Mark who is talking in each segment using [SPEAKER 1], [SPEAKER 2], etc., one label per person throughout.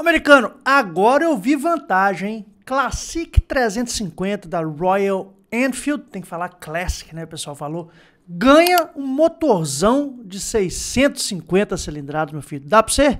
[SPEAKER 1] Americano, agora eu vi vantagem, hein? Classic 350 da Royal Enfield, tem que falar Classic, né? O pessoal falou. Ganha um motorzão de 650 cilindrados, meu filho. Dá pra você?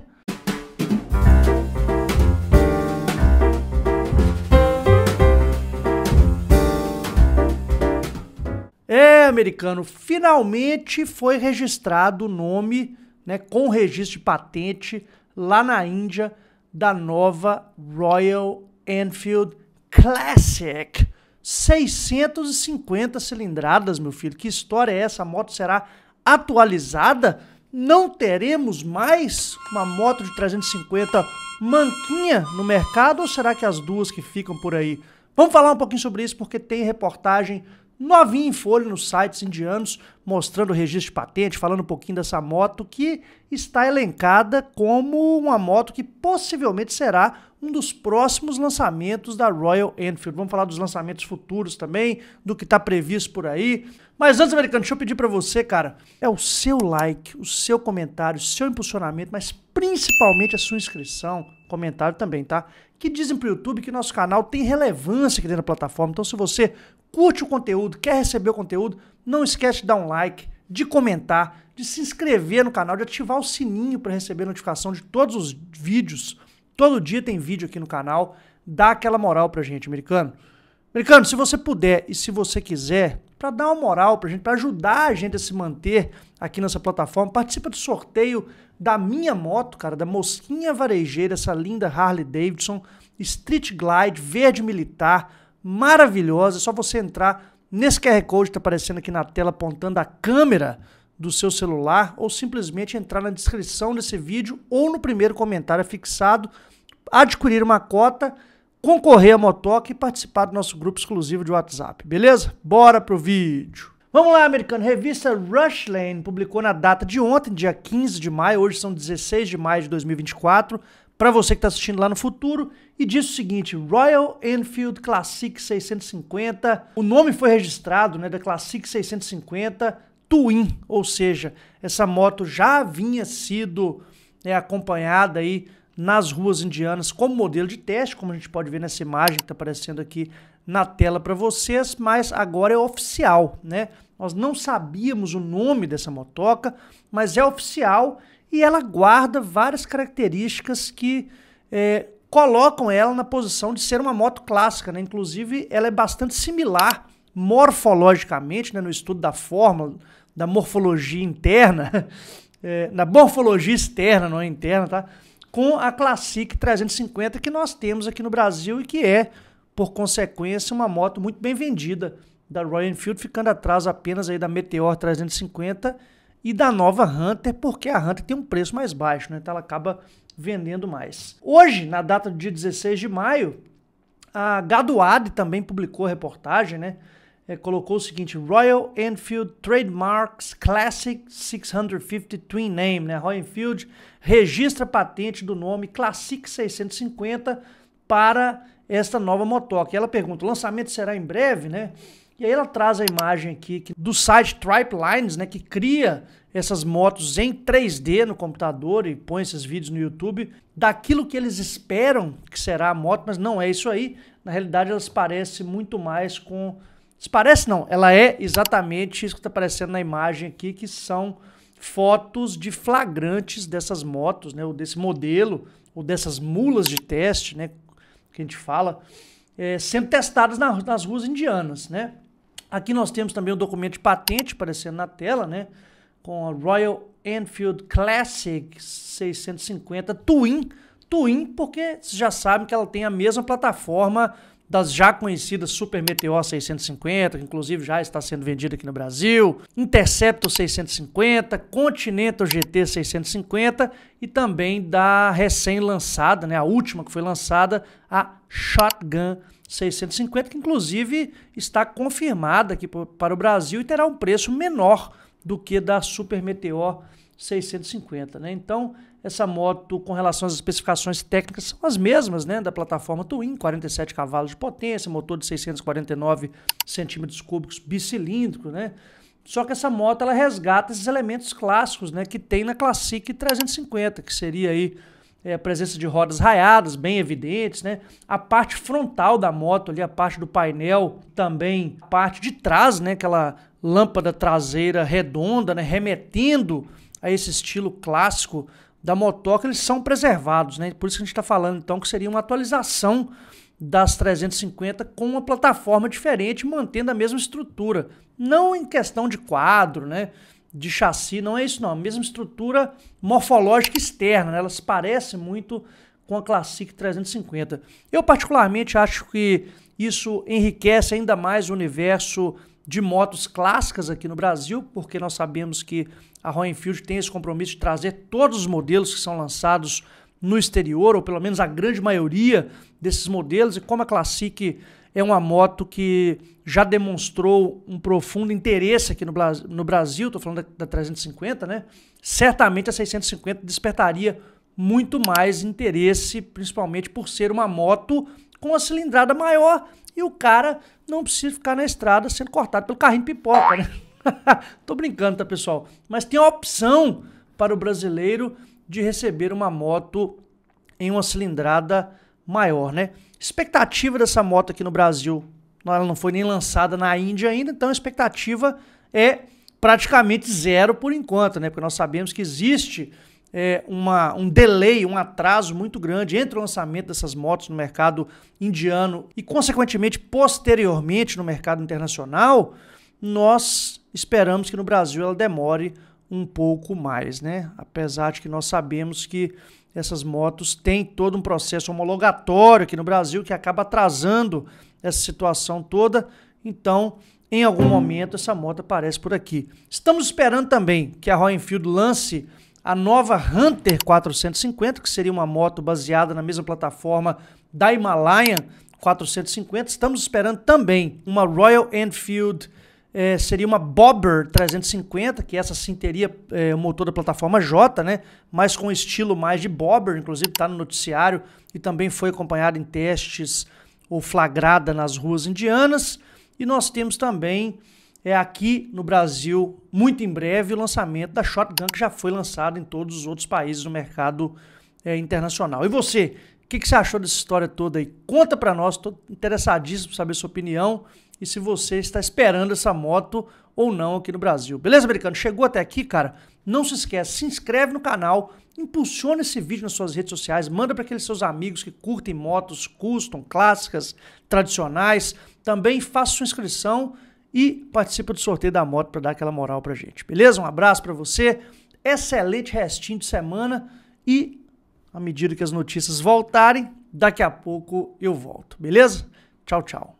[SPEAKER 1] É, americano, finalmente foi registrado o nome, né, com registro de patente lá na Índia da nova Royal Enfield Classic. 650 cilindradas, meu filho. Que história é essa? A moto será atualizada? Não teremos mais uma moto de 350 manquinha no mercado ou será que as duas que ficam por aí? Vamos falar um pouquinho sobre isso porque tem reportagem novinha em folha nos sites indianos, mostrando o registro de patente, falando um pouquinho dessa moto que está elencada como uma moto que possivelmente será um dos próximos lançamentos da Royal Enfield. Vamos falar dos lançamentos futuros também, do que está previsto por aí. Mas antes, americano, deixa eu pedir para você, cara, é o seu like, o seu comentário, o seu impulsionamento, mas principalmente a sua inscrição comentário também, tá? Que dizem pro YouTube que nosso canal tem relevância aqui dentro da plataforma. Então, se você curte o conteúdo, quer receber o conteúdo, não esquece de dar um like, de comentar, de se inscrever no canal, de ativar o sininho para receber notificação de todos os vídeos. Todo dia tem vídeo aqui no canal. Dá aquela moral pra gente, americano. Americano, se você puder e se você quiser, para dar uma moral para gente, para ajudar a gente a se manter aqui nessa plataforma, participa do sorteio da minha moto, cara, da Mosquinha Varejeira, essa linda Harley Davidson Street Glide verde militar, maravilhosa. É só você entrar nesse QR Code que está aparecendo aqui na tela, apontando a câmera do seu celular, ou simplesmente entrar na descrição desse vídeo ou no primeiro comentário fixado, adquirir uma cota concorrer a Motoca e participar do nosso grupo exclusivo de WhatsApp, beleza? Bora pro vídeo! Vamos lá, americano. Revista Rushlane publicou na data de ontem, dia 15 de maio, hoje são 16 de maio de 2024, para você que está assistindo lá no futuro, e disse o seguinte: Royal Enfield Classic 650. O nome foi registrado, né, da Classic 650 Twin, ou seja, essa moto já havia sido né, acompanhada aí nas ruas indianas como modelo de teste, como a gente pode ver nessa imagem que está aparecendo aqui na tela para vocês, mas agora é oficial, né? Nós não sabíamos o nome dessa motoca, mas é oficial e ela guarda várias características que é, colocam ela na posição de ser uma moto clássica, né? Inclusive, ela é bastante similar morfologicamente, né, no estudo da forma, da morfologia interna, é, na morfologia externa, não é interna, tá? com a Classic 350 que nós temos aqui no Brasil e que é, por consequência, uma moto muito bem vendida da Royal Enfield, ficando atrás apenas aí da Meteor 350 e da nova Hunter, porque a Hunter tem um preço mais baixo, né? Então ela acaba vendendo mais. Hoje, na data do dia 16 de maio, a Gadoade também publicou a reportagem, né? é, colocou o seguinte: Royal Enfield Trademarks Classic 650 Twin Name, né? Royal Enfield registra patente do nome Classic 650 para esta nova motoca. E ela pergunta: o lançamento será em breve, né? E aí ela traz a imagem aqui do site Tripe Lines, né, que cria essas motos em 3D no computador e põe esses vídeos no YouTube daquilo que eles esperam que será a moto, mas não é isso aí. Na realidade, elas parecem muito mais com Parece não, ela é exatamente isso que está aparecendo na imagem aqui, que são fotos de flagrantes dessas motos, né, ou desse modelo, ou dessas mulas de teste, né, que a gente fala, é, sendo testadas nas nas ruas indianas, né. Aqui nós temos também o um documento de patente aparecendo na tela, né, com a Royal Enfield Classic 650 Twin, Twin, porque vocês já sabem que ela tem a mesma plataforma das já conhecidas Super Meteor 650, que inclusive já está sendo vendida aqui no Brasil, Interceptor 650, Continental GT 650 e também da recém-lançada, né, a última que foi lançada, a Shotgun 650, que inclusive está confirmada aqui para o Brasil e terá um preço menor do que da Super Meteor 650. 650, né? Então, essa moto com relação às especificações técnicas são as mesmas, né, da plataforma Twin, 47 cavalos de potência, motor de 649 centímetros cúbicos bicilíndrico, né? Só que essa moto ela resgata esses elementos clássicos, né, que tem na Classic 350, que seria aí é, a presença de rodas raiadas, bem evidentes, né? A parte frontal da moto ali, a parte do painel, também a parte de trás, né, aquela lâmpada traseira redonda, né, remetendo a esse estilo clássico da motoca, eles são preservados, né? Por isso que a gente está falando, então, que seria uma atualização das 350 com uma plataforma diferente, mantendo a mesma estrutura. Não em questão de quadro, né? De chassi, não é isso não. A mesma estrutura morfológica externa, né? elas parecem muito com a Classic 350. Eu particularmente acho que isso enriquece ainda mais o universo de motos clássicas aqui no Brasil, porque nós sabemos que a Royal Enfield tem esse compromisso de trazer todos os modelos que são lançados no exterior, ou pelo menos a grande maioria desses modelos, e como a Classic é uma moto que já demonstrou um profundo interesse aqui no, Brasil, estou falando da, da 350, né? Certamente a 650 despertaria muito mais interesse, principalmente por ser uma moto com a cilindrada maior e o cara não precisa ficar na estrada sendo cortado pelo carrinho de pipoca, né? Tô brincando, tá, pessoal? Mas tem a opção para o brasileiro de receber uma moto em uma cilindrada maior, né? Expectativa dessa moto aqui no Brasil, ela não foi nem lançada na Índia ainda, então a expectativa é praticamente zero por enquanto, né? Porque nós sabemos que existe é, uma, um delay, um atraso muito grande entre o lançamento dessas motos no mercado indiano e, consequentemente, posteriormente no mercado internacional, nós esperamos que no Brasil ela demore um pouco mais, né? Apesar de que nós sabemos que essas motos têm todo um processo homologatório aqui no Brasil que acaba atrasando essa situação toda. Então, em algum momento essa moto aparece por aqui. Estamos esperando também que a Royal Enfield lance a nova Hunter 450, que seria uma moto baseada na mesma plataforma da Himalayan 450. Estamos esperando também uma Royal Enfield é, seria uma Bobber 350, que essa sim teria é, o motor da plataforma J, né? mas com estilo mais de Bobber, inclusive está no noticiário e também foi acompanhada em testes ou flagrada nas ruas indianas. E nós temos também é, aqui no Brasil, muito em breve, o lançamento da Shotgun, que já foi lançado em todos os outros países do mercado é, internacional. E você, o que, que você achou dessa história toda aí? Conta para nós, estou interessadíssimo para saber a sua opinião e se você está esperando essa moto ou não aqui no Brasil. Beleza, americano? Chegou até aqui, cara? Não se esquece, se inscreve no canal, impulsiona esse vídeo nas suas redes sociais, manda para aqueles seus amigos que curtem motos custom, clássicas, tradicionais. Também faça sua inscrição e participa do sorteio da moto para dar aquela moral a gente. Beleza? Um abraço para você. Excelente restinho de semana e à medida que as notícias voltarem, daqui a pouco eu volto. Beleza? Tchau, tchau.